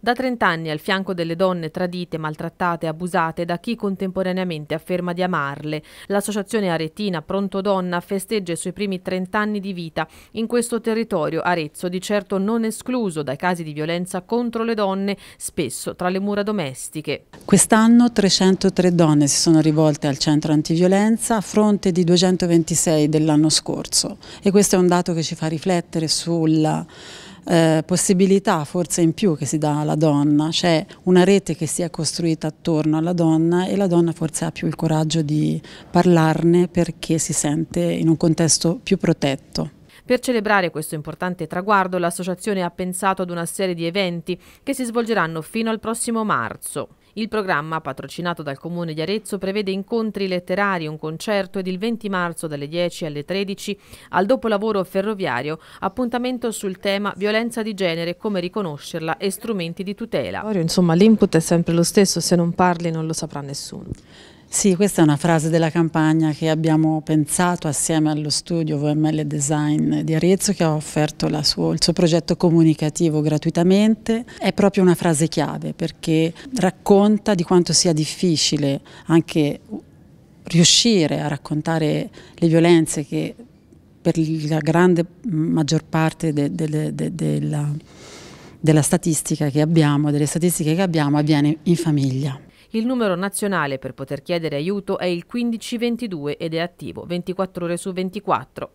Da 30 anni al fianco delle donne tradite, maltrattate e abusate da chi contemporaneamente afferma di amarle, l'associazione aretina Pronto Donna festeggia i suoi primi 30 anni di vita in questo territorio Arezzo, di certo non escluso dai casi di violenza contro le donne, spesso tra le mura domestiche. Quest'anno 303 donne si sono rivolte al centro antiviolenza a fronte di 226 dell'anno scorso e questo è un dato che ci fa riflettere sulla eh, possibilità forse in più che si dà alla donna, c'è una rete che si è costruita attorno alla donna e la donna forse ha più il coraggio di parlarne perché si sente in un contesto più protetto. Per celebrare questo importante traguardo l'associazione ha pensato ad una serie di eventi che si svolgeranno fino al prossimo marzo. Il programma, patrocinato dal Comune di Arezzo, prevede incontri letterari, un concerto ed il 20 marzo dalle 10 alle 13 al dopolavoro ferroviario appuntamento sul tema violenza di genere, come riconoscerla e strumenti di tutela. Insomma l'input è sempre lo stesso, se non parli non lo saprà nessuno. Sì, questa è una frase della campagna che abbiamo pensato assieme allo studio VML Design di Arezzo che ha offerto suo, il suo progetto comunicativo gratuitamente. È proprio una frase chiave perché racconta di quanto sia difficile anche riuscire a raccontare le violenze che per la grande maggior parte de, de, de, della, della statistica che abbiamo, delle statistiche che abbiamo avviene in famiglia il numero nazionale per poter chiedere aiuto è il 1522 ed è attivo 24 ore su 24.